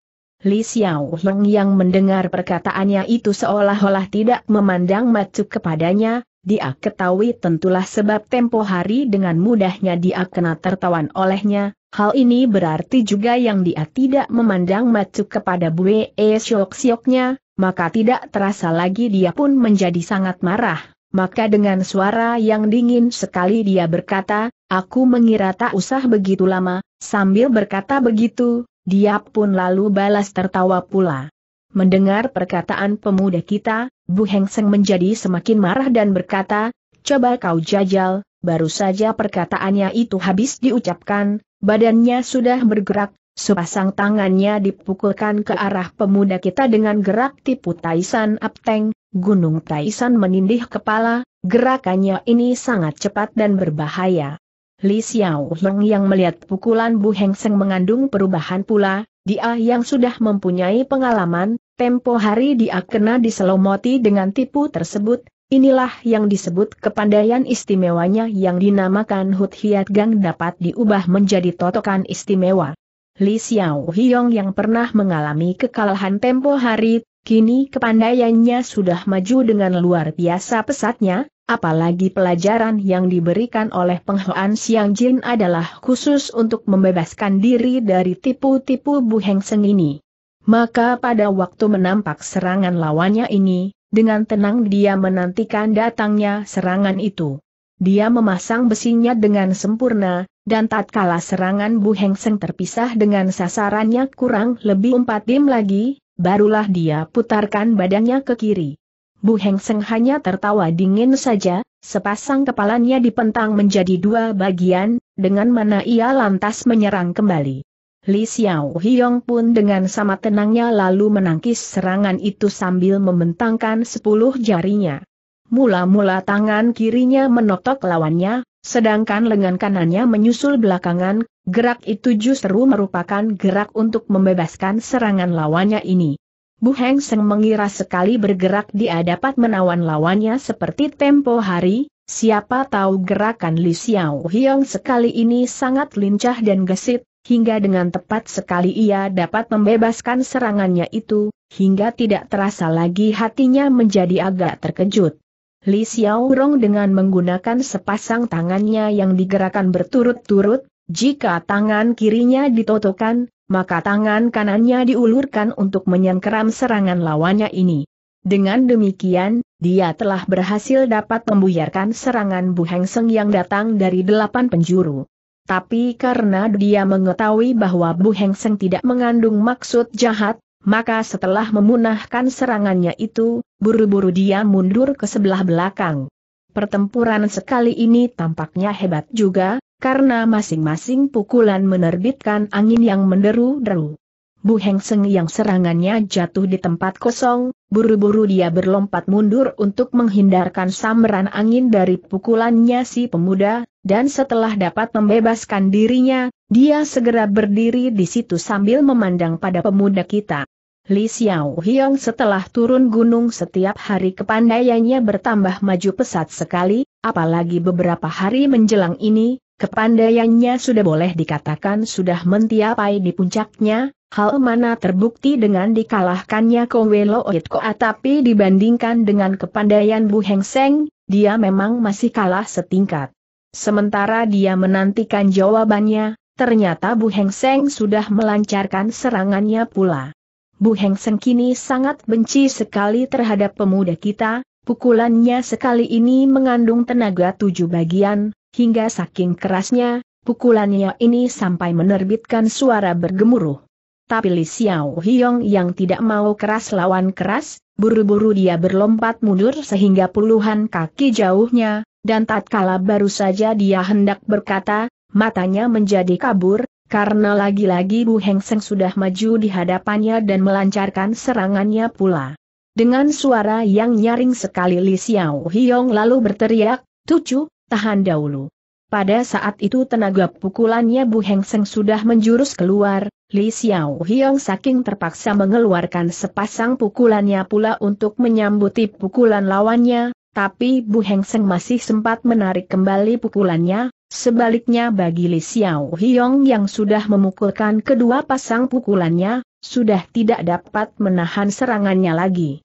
Li Xiao Heng yang mendengar perkataannya itu seolah-olah tidak memandang macu kepadanya, dia ketahui tentulah sebab tempo hari dengan mudahnya dia kena tertawan olehnya, hal ini berarti juga yang dia tidak memandang macu kepada Bue E Siok Sioknya, maka tidak terasa lagi dia pun menjadi sangat marah. Maka dengan suara yang dingin sekali dia berkata, aku mengira tak usah begitu lama, Sambil berkata begitu, dia pun lalu balas tertawa pula. Mendengar perkataan pemuda kita, Bu Heng Seng menjadi semakin marah dan berkata, coba kau jajal, baru saja perkataannya itu habis diucapkan, badannya sudah bergerak, sepasang tangannya dipukulkan ke arah pemuda kita dengan gerak tipu Taisan Apteng, Gunung Taisan menindih kepala, gerakannya ini sangat cepat dan berbahaya. Li Xiao Heng yang melihat pukulan Bu Heng Seng mengandung perubahan pula, dia yang sudah mempunyai pengalaman, tempo hari dia kena diselomoti dengan tipu tersebut, inilah yang disebut kepandaian istimewanya yang dinamakan Hut Hiat Gang dapat diubah menjadi totokan istimewa. Li Xiao Hiong yang pernah mengalami kekalahan tempo hari, kini kepandaiannya sudah maju dengan luar biasa pesatnya, Apalagi pelajaran yang diberikan oleh penghoan Siang Jin adalah khusus untuk membebaskan diri dari tipu-tipu Bu Heng seng ini. Maka pada waktu menampak serangan lawannya ini, dengan tenang dia menantikan datangnya serangan itu. Dia memasang besinya dengan sempurna, dan tatkala serangan Bu Heng Seng terpisah dengan sasarannya kurang lebih empat dim lagi, barulah dia putarkan badannya ke kiri. Bu Heng Seng hanya tertawa dingin saja, sepasang kepalanya dipentang menjadi dua bagian, dengan mana ia lantas menyerang kembali. Li Xiao Hiong pun dengan sama tenangnya lalu menangkis serangan itu sambil membentangkan sepuluh jarinya. Mula-mula tangan kirinya menotok lawannya, sedangkan lengan kanannya menyusul belakangan, gerak itu justru merupakan gerak untuk membebaskan serangan lawannya ini. Bu Heng Seng mengira sekali bergerak dia dapat menawan lawannya seperti tempo hari, siapa tahu gerakan Li Xiao Hiong sekali ini sangat lincah dan gesit, hingga dengan tepat sekali ia dapat membebaskan serangannya itu, hingga tidak terasa lagi hatinya menjadi agak terkejut. Li Rong dengan menggunakan sepasang tangannya yang digerakkan berturut-turut, jika tangan kirinya ditotokan, maka tangan kanannya diulurkan untuk menyengkeram serangan lawannya ini. Dengan demikian, dia telah berhasil dapat membuyarkan serangan Bu Heng Seng yang datang dari delapan penjuru. Tapi karena dia mengetahui bahwa Bu Heng Seng tidak mengandung maksud jahat, maka setelah memunahkan serangannya itu, buru-buru dia mundur ke sebelah belakang. Pertempuran sekali ini tampaknya hebat juga, karena masing-masing pukulan menerbitkan angin yang menderu-deru. Bu Heng Seng yang serangannya jatuh di tempat kosong, buru-buru dia berlompat mundur untuk menghindarkan samaran angin dari pukulannya si pemuda, dan setelah dapat membebaskan dirinya, dia segera berdiri di situ sambil memandang pada pemuda kita. Li Xiao Hiong setelah turun gunung setiap hari kepandaiannya bertambah maju pesat sekali, apalagi beberapa hari menjelang ini, Kepandaiannya sudah boleh dikatakan sudah mentiapai di puncaknya, hal mana terbukti dengan dikalahkannya Kowe Loit Koa tapi dibandingkan dengan kepandaian Bu Heng Seng, dia memang masih kalah setingkat. Sementara dia menantikan jawabannya, ternyata Bu Heng Seng sudah melancarkan serangannya pula. Bu Heng Seng kini sangat benci sekali terhadap pemuda kita, pukulannya sekali ini mengandung tenaga tujuh bagian, Hingga saking kerasnya, pukulannya ini sampai menerbitkan suara bergemuruh. Tapi Li Xiao Hiong yang tidak mau keras lawan keras, buru-buru dia berlompat mundur sehingga puluhan kaki jauhnya, dan tatkala baru saja dia hendak berkata, matanya menjadi kabur, karena lagi-lagi Bu Heng Seng sudah maju di hadapannya dan melancarkan serangannya pula. Dengan suara yang nyaring sekali Li Xiao Hiong lalu berteriak, Tucu, tahan dahulu. Pada saat itu tenaga pukulannya Bu Heng Seng sudah menjurus keluar, Li Xiao Hiong saking terpaksa mengeluarkan sepasang pukulannya pula untuk menyambuti pukulan lawannya, tapi Bu Heng Seng masih sempat menarik kembali pukulannya, sebaliknya bagi Li Xiao Hiong yang sudah memukulkan kedua pasang pukulannya, sudah tidak dapat menahan serangannya lagi.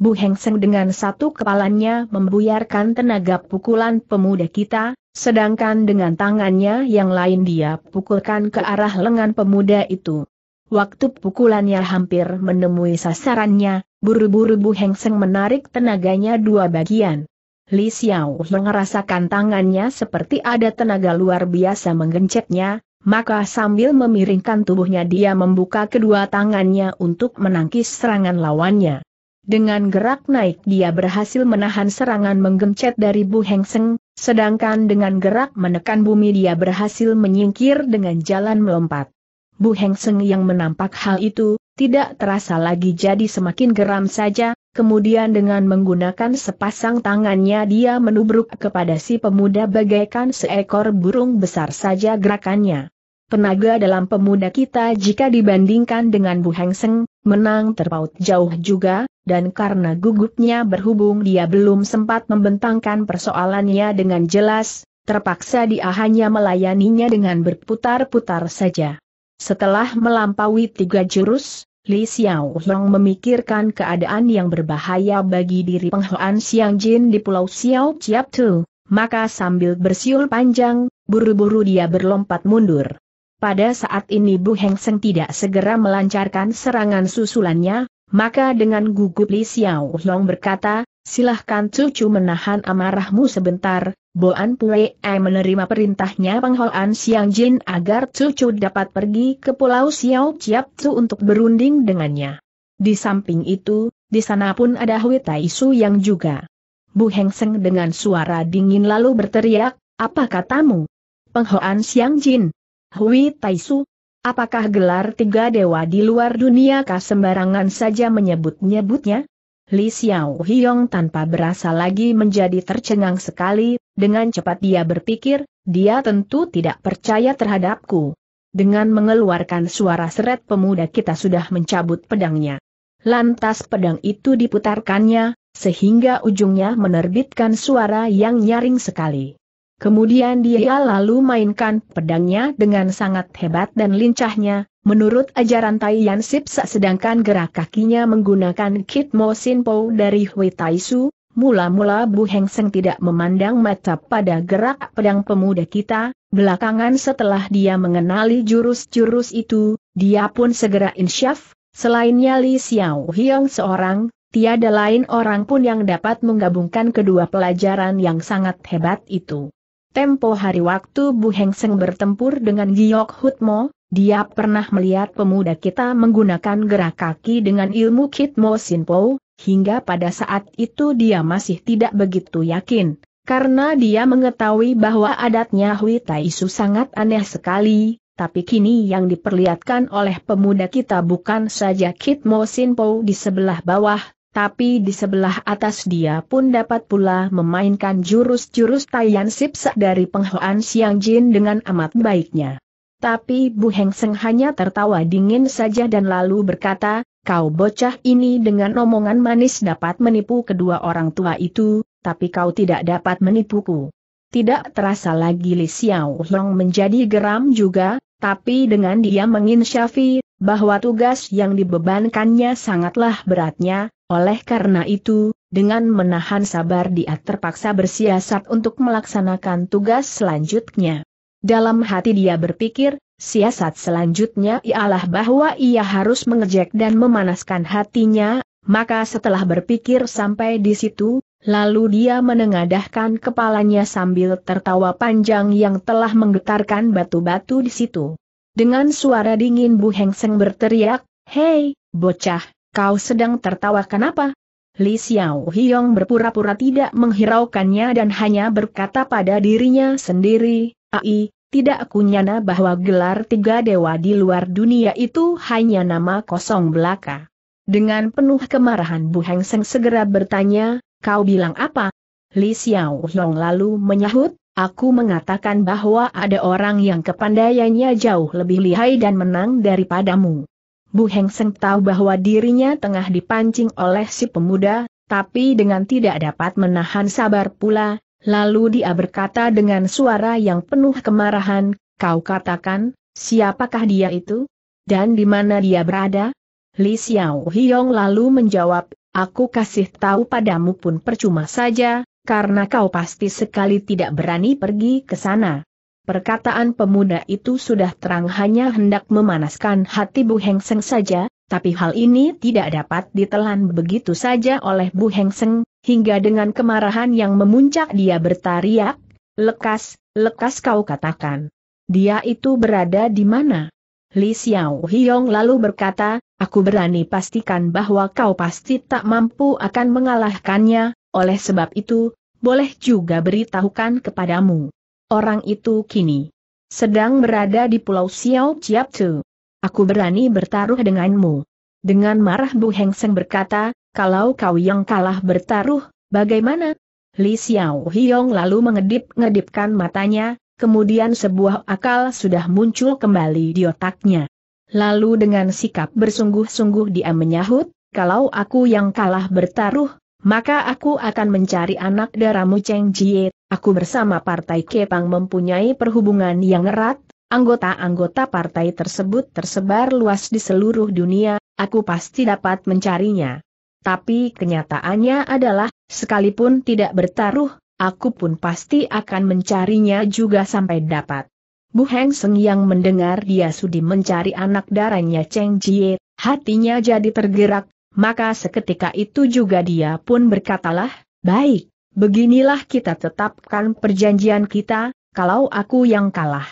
Bu Hengseng dengan satu kepalanya membuyarkan tenaga pukulan pemuda kita, sedangkan dengan tangannya yang lain dia pukulkan ke arah lengan pemuda itu. Waktu pukulannya hampir menemui sasarannya, buru-buru Bu Hengseng menarik tenaganya dua bagian. Li Xiao merasakan tangannya seperti ada tenaga luar biasa menggencetnya, maka sambil memiringkan tubuhnya dia membuka kedua tangannya untuk menangkis serangan lawannya. Dengan gerak naik dia berhasil menahan serangan menggencet dari Bu Heng Seng, sedangkan dengan gerak menekan bumi dia berhasil menyingkir dengan jalan melompat. Bu Heng Seng yang menampak hal itu, tidak terasa lagi jadi semakin geram saja, kemudian dengan menggunakan sepasang tangannya dia menubruk kepada si pemuda bagaikan seekor burung besar saja gerakannya. Tenaga dalam pemuda kita jika dibandingkan dengan Bu Heng Seng, menang terpaut jauh juga, dan karena gugupnya berhubung dia belum sempat membentangkan persoalannya dengan jelas, terpaksa dia hanya melayaninya dengan berputar-putar saja. Setelah melampaui tiga jurus, Li Xiao Long memikirkan keadaan yang berbahaya bagi diri penghuan Siang Jin di Pulau Xiao Chiap Tu, maka sambil bersiul panjang, buru-buru dia berlompat mundur pada saat ini Bu Heng Seng tidak segera melancarkan serangan susulannya, maka dengan gugup Li Xiao Long berkata, silahkan cucu menahan amarahmu sebentar, Boan Pue menerima perintahnya pengholan Siang Jin agar cucu dapat pergi ke Pulau Xiao Chiap Tzu untuk berunding dengannya. Di samping itu, di sana pun ada Hui Tai Su yang juga. Bu Heng Seng dengan suara dingin lalu berteriak, apa katamu? Penghoan Siang Jin, Hui Taisu, apakah gelar tiga dewa di luar dunia kah sembarangan saja menyebut-nyebutnya? Li Xiao Hiong tanpa berasa lagi menjadi tercengang sekali, dengan cepat dia berpikir, dia tentu tidak percaya terhadapku. Dengan mengeluarkan suara seret pemuda kita sudah mencabut pedangnya. Lantas pedang itu diputarkannya, sehingga ujungnya menerbitkan suara yang nyaring sekali. Kemudian dia lalu mainkan pedangnya dengan sangat hebat dan lincahnya, menurut ajaran Tai Yan Sipsa sedangkan gerak kakinya menggunakan Kit Mo Sin Po dari Hui Tai Su, mula-mula Bu Heng Seng tidak memandang mata pada gerak pedang pemuda kita, belakangan setelah dia mengenali jurus-jurus itu, dia pun segera insyaf, selainnya Li Xiao Hiong seorang, tiada lain orang pun yang dapat menggabungkan kedua pelajaran yang sangat hebat itu. Tempo hari waktu Bu Heng Seng bertempur dengan Giok Hutmo, dia pernah melihat pemuda kita menggunakan gerak kaki dengan ilmu Kitmo Sinpo, hingga pada saat itu dia masih tidak begitu yakin, karena dia mengetahui bahwa adatnya Hui Taisu sangat aneh sekali, tapi kini yang diperlihatkan oleh pemuda kita bukan saja Kitmo Sinpo di sebelah bawah, tapi di sebelah atas dia pun dapat pula memainkan jurus-jurus Taiyan Sipsa dari penghoan Siang Jin dengan amat baiknya. Tapi Bu Heng Seng hanya tertawa dingin saja dan lalu berkata, kau bocah ini dengan omongan manis dapat menipu kedua orang tua itu, tapi kau tidak dapat menipuku. Tidak terasa lagi Li Xiao Long menjadi geram juga, tapi dengan dia menginsyafi, bahwa tugas yang dibebankannya sangatlah beratnya, oleh karena itu, dengan menahan sabar dia terpaksa bersiasat untuk melaksanakan tugas selanjutnya. Dalam hati dia berpikir, siasat selanjutnya ialah bahwa ia harus mengejek dan memanaskan hatinya, maka setelah berpikir sampai di situ, lalu dia menengadahkan kepalanya sambil tertawa panjang yang telah menggetarkan batu-batu di situ. Dengan suara dingin Bu Hengseng berteriak, Hei, bocah, Kau sedang tertawa kenapa? Li Xiao Hiong berpura-pura tidak menghiraukannya dan hanya berkata pada dirinya sendiri, Ai, tidak aku nyana bahwa gelar tiga dewa di luar dunia itu hanya nama kosong belaka. Dengan penuh kemarahan Bu Heng Seng segera bertanya, kau bilang apa? Li Xiao Long lalu menyahut, aku mengatakan bahwa ada orang yang kepandaiannya jauh lebih lihai dan menang daripadamu. Bu Heng Seng tahu bahwa dirinya tengah dipancing oleh si pemuda, tapi dengan tidak dapat menahan sabar pula, lalu dia berkata dengan suara yang penuh kemarahan, kau katakan, siapakah dia itu? Dan di mana dia berada? Li Xiao Hiong lalu menjawab, aku kasih tahu padamu pun percuma saja, karena kau pasti sekali tidak berani pergi ke sana. Perkataan pemuda itu sudah terang hanya hendak memanaskan hati Bu Heng Seng saja, tapi hal ini tidak dapat ditelan begitu saja oleh Bu Heng Seng, hingga dengan kemarahan yang memuncak dia bertariak, lekas, lekas kau katakan. Dia itu berada di mana? Li Xiao Hiong lalu berkata, aku berani pastikan bahwa kau pasti tak mampu akan mengalahkannya, oleh sebab itu, boleh juga beritahukan kepadamu. Orang itu kini sedang berada di pulau Xiao Chiap Tu. Aku berani bertaruh denganmu. Dengan marah Bu Heng Seng berkata, kalau kau yang kalah bertaruh, bagaimana? Li Xiao Hiong lalu mengedip-ngedipkan matanya, kemudian sebuah akal sudah muncul kembali di otaknya. Lalu dengan sikap bersungguh-sungguh dia menyahut, kalau aku yang kalah bertaruh, maka aku akan mencari anak daramu Cheng Jie, aku bersama Partai Kepang mempunyai perhubungan yang erat, anggota-anggota partai tersebut tersebar luas di seluruh dunia, aku pasti dapat mencarinya. Tapi kenyataannya adalah, sekalipun tidak bertaruh, aku pun pasti akan mencarinya juga sampai dapat. Bu Heng Seng yang mendengar dia sudi mencari anak darahnya Cheng Jie, hatinya jadi tergerak, maka seketika itu juga dia pun berkatalah, baik, beginilah kita tetapkan perjanjian kita, kalau aku yang kalah.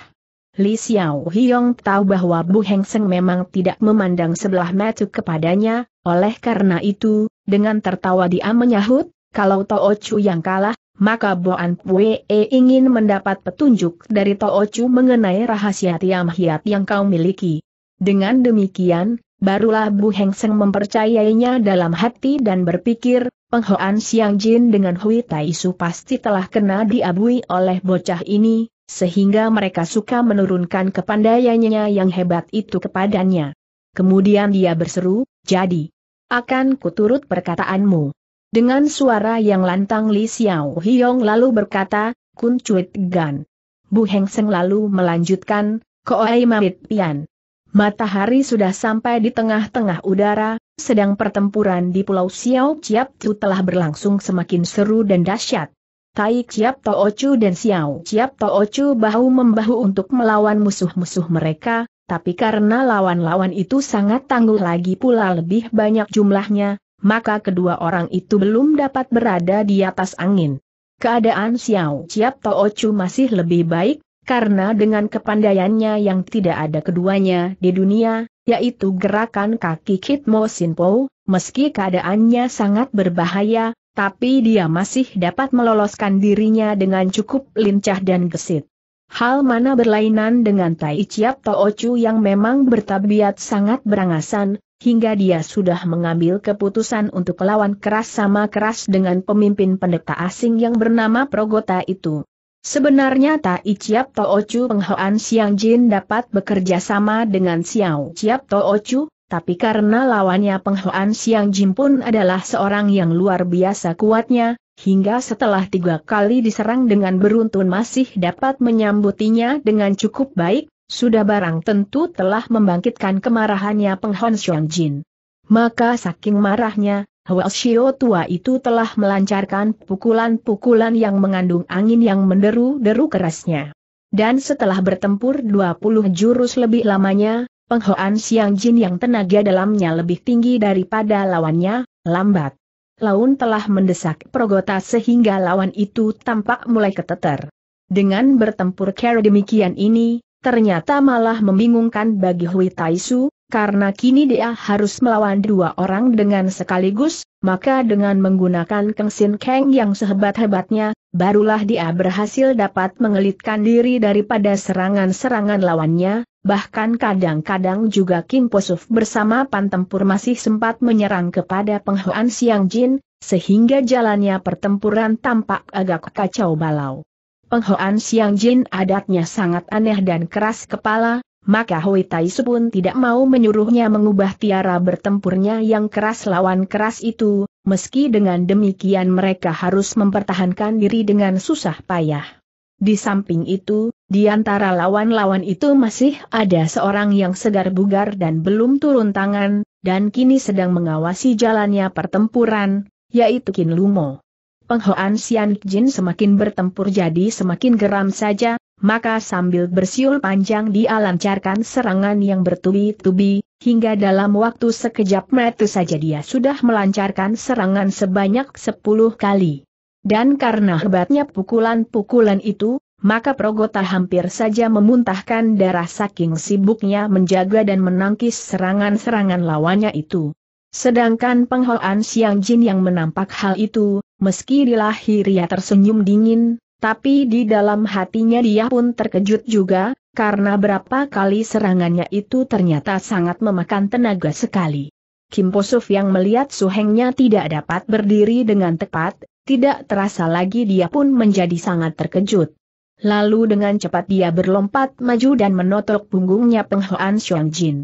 Li Xiao Hiong tahu bahwa Bu Heng Seng memang tidak memandang sebelah mata kepadanya, oleh karena itu, dengan tertawa dia menyahut, kalau Tao Chu yang kalah, maka Boan Pue ingin mendapat petunjuk dari Tao Chu mengenai rahasia Tiam Hiat yang kau miliki. Dengan demikian, Barulah Bu Heng Seng mempercayainya dalam hati dan berpikir, penghoan Siang Jin dengan Hui Tai Su pasti telah kena diabui oleh bocah ini, sehingga mereka suka menurunkan kepandaiannya yang hebat itu kepadanya. Kemudian dia berseru, jadi, akan kuturut perkataanmu. Dengan suara yang lantang Li Xiao Hiong lalu berkata, Kun Cuit Gan. Bu Heng Seng lalu melanjutkan, Koai Mamit Pian. Matahari sudah sampai di tengah-tengah udara, sedang pertempuran di Pulau Xiao Chiap Tu telah berlangsung semakin seru dan dahsyat. Tai Chiap Toochu dan Xiao Chiap Toochu bahu membahu untuk melawan musuh-musuh mereka, tapi karena lawan-lawan itu sangat tangguh lagi pula lebih banyak jumlahnya, maka kedua orang itu belum dapat berada di atas angin. Keadaan Xiao Chiap Toochu masih lebih baik, karena dengan kepandaiannya yang tidak ada keduanya di dunia, yaitu gerakan kaki Kit Mo meski keadaannya sangat berbahaya, tapi dia masih dapat meloloskan dirinya dengan cukup lincah dan gesit. Hal mana berlainan dengan Tai Chiap Toochu yang memang bertabiat sangat berangasan, hingga dia sudah mengambil keputusan untuk melawan keras sama keras dengan pemimpin pendeta asing yang bernama Progota itu. Sebenarnya Tai Chiap Ochu penghoan Siang Jin dapat bekerja sama dengan Xiao Chiap Ochu, tapi karena lawannya penghoan Siang Jin pun adalah seorang yang luar biasa kuatnya, hingga setelah tiga kali diserang dengan beruntun masih dapat menyambutinya dengan cukup baik, sudah barang tentu telah membangkitkan kemarahannya penghoan Xiang Jin. Maka saking marahnya, Huasio tua itu telah melancarkan pukulan-pukulan yang mengandung angin yang menderu-deru kerasnya. Dan setelah bertempur 20 jurus lebih lamanya, penghoan Siang Jin yang tenaga dalamnya lebih tinggi daripada lawannya, lambat. Laun telah mendesak Progota sehingga lawan itu tampak mulai keteter. Dengan bertempur kera demikian ini, ternyata malah membingungkan bagi Hui Taisu, karena kini dia harus melawan dua orang dengan sekaligus, maka dengan menggunakan Keng Kang yang sehebat-hebatnya, barulah dia berhasil dapat mengelitkan diri daripada serangan-serangan lawannya, bahkan kadang-kadang juga Kim Posuf bersama pantempur masih sempat menyerang kepada penghuan Siang Jin, sehingga jalannya pertempuran tampak agak kacau balau. Penghoan Siang Jin adatnya sangat aneh dan keras kepala, maka Hoi Taisu pun tidak mau menyuruhnya mengubah tiara bertempurnya yang keras lawan keras itu, meski dengan demikian mereka harus mempertahankan diri dengan susah payah. Di samping itu, di antara lawan-lawan itu masih ada seorang yang segar bugar dan belum turun tangan, dan kini sedang mengawasi jalannya pertempuran, yaitu Kin Lumo. Penghoan Sian Jin semakin bertempur jadi semakin geram saja, maka sambil bersiul panjang dia lancarkan serangan yang bertubi-tubi, hingga dalam waktu sekejap mata saja dia sudah melancarkan serangan sebanyak 10 kali. Dan karena hebatnya pukulan-pukulan itu, maka Progota hampir saja memuntahkan darah saking sibuknya menjaga dan menangkis serangan-serangan lawannya itu. Sedangkan penghoan Siang Jin yang menampak hal itu, meski di lahirnya tersenyum dingin, tapi di dalam hatinya dia pun terkejut juga, karena berapa kali serangannya itu ternyata sangat memakan tenaga sekali. Kim Posuf yang melihat suhengnya tidak dapat berdiri dengan tepat, tidak terasa lagi dia pun menjadi sangat terkejut. Lalu dengan cepat dia berlompat maju dan menotok punggungnya penghoan Xiong Jin.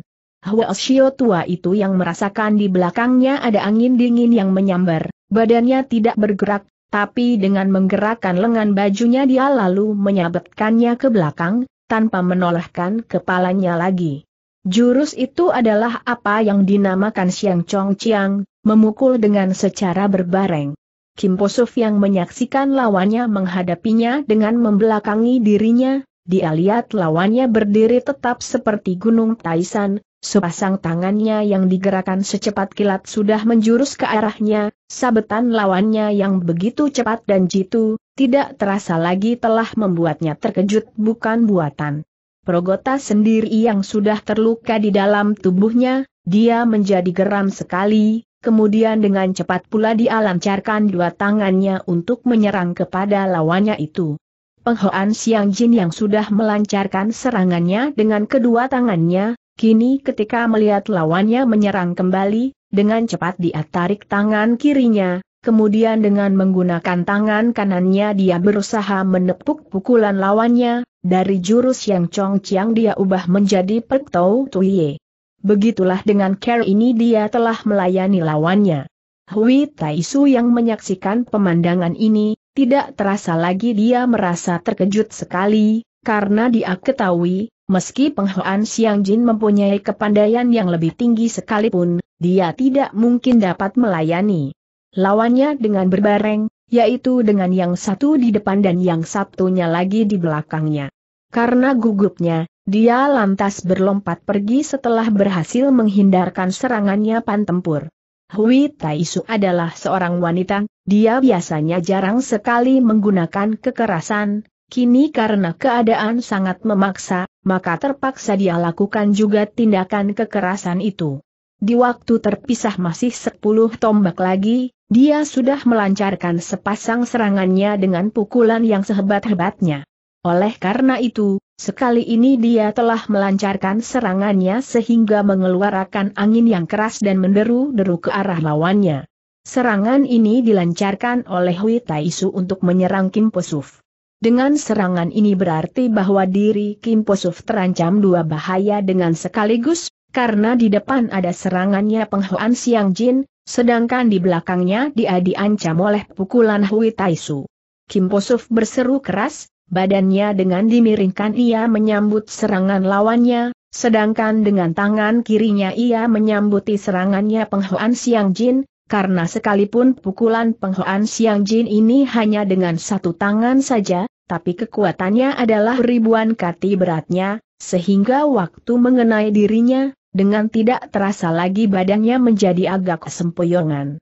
Hua Xiao tua itu yang merasakan di belakangnya ada angin dingin yang menyambar, badannya tidak bergerak, tapi dengan menggerakkan lengan bajunya dia lalu menyabetkannya ke belakang, tanpa menolehkan kepalanya lagi. Jurus itu adalah apa yang dinamakan Siang Chong Chiang, memukul dengan secara berbareng. Kim Posuf yang menyaksikan lawannya menghadapinya dengan membelakangi dirinya, dia lihat lawannya berdiri tetap seperti gunung Taisan, sepasang tangannya yang digerakkan secepat kilat sudah menjurus ke arahnya, sabetan lawannya yang begitu cepat dan jitu, tidak terasa lagi telah membuatnya terkejut bukan buatan. Progota sendiri yang sudah terluka di dalam tubuhnya, dia menjadi geram sekali, kemudian dengan cepat pula dia lancarkan dua tangannya untuk menyerang kepada lawannya itu. Penghoan Siang Jin yang sudah melancarkan serangannya dengan kedua tangannya, Kini ketika melihat lawannya menyerang kembali, dengan cepat dia tarik tangan kirinya, kemudian dengan menggunakan tangan kanannya dia berusaha menepuk pukulan lawannya, dari jurus yang Chong Chiang dia ubah menjadi Pek Tau Tuye. Begitulah dengan care ini dia telah melayani lawannya. Hui Taisu yang menyaksikan pemandangan ini, tidak terasa lagi dia merasa terkejut sekali, karena dia ketahui, Meski penghuan Siang Jin mempunyai kepandaian yang lebih tinggi sekalipun, dia tidak mungkin dapat melayani. Lawannya dengan berbareng, yaitu dengan yang satu di depan dan yang satunya lagi di belakangnya. Karena gugupnya, dia lantas berlompat pergi setelah berhasil menghindarkan serangannya pantempur. Hui Taisu adalah seorang wanita, dia biasanya jarang sekali menggunakan kekerasan, kini karena keadaan sangat memaksa, maka terpaksa dia lakukan juga tindakan kekerasan itu. Di waktu terpisah masih 10 tombak lagi, dia sudah melancarkan sepasang serangannya dengan pukulan yang sehebat-hebatnya. Oleh karena itu, sekali ini dia telah melancarkan serangannya sehingga mengeluarkan angin yang keras dan menderu-deru ke arah lawannya. Serangan ini dilancarkan oleh Hui Taisu untuk menyerang Kim Posuf. Dengan serangan ini berarti bahwa diri Kim Posuf terancam dua bahaya dengan sekaligus, karena di depan ada serangannya Penghuan Siang Jin, sedangkan di belakangnya dia diancam oleh pukulan Hui Taisu. Kim Posuf berseru keras, badannya dengan dimiringkan ia menyambut serangan lawannya, sedangkan dengan tangan kirinya ia menyambuti serangannya Penghuan Siang Jin, karena sekalipun pukulan Penghuan Siang Jin ini hanya dengan satu tangan saja, tapi kekuatannya adalah ribuan kati beratnya, sehingga waktu mengenai dirinya, dengan tidak terasa lagi badannya menjadi agak sempoyongan.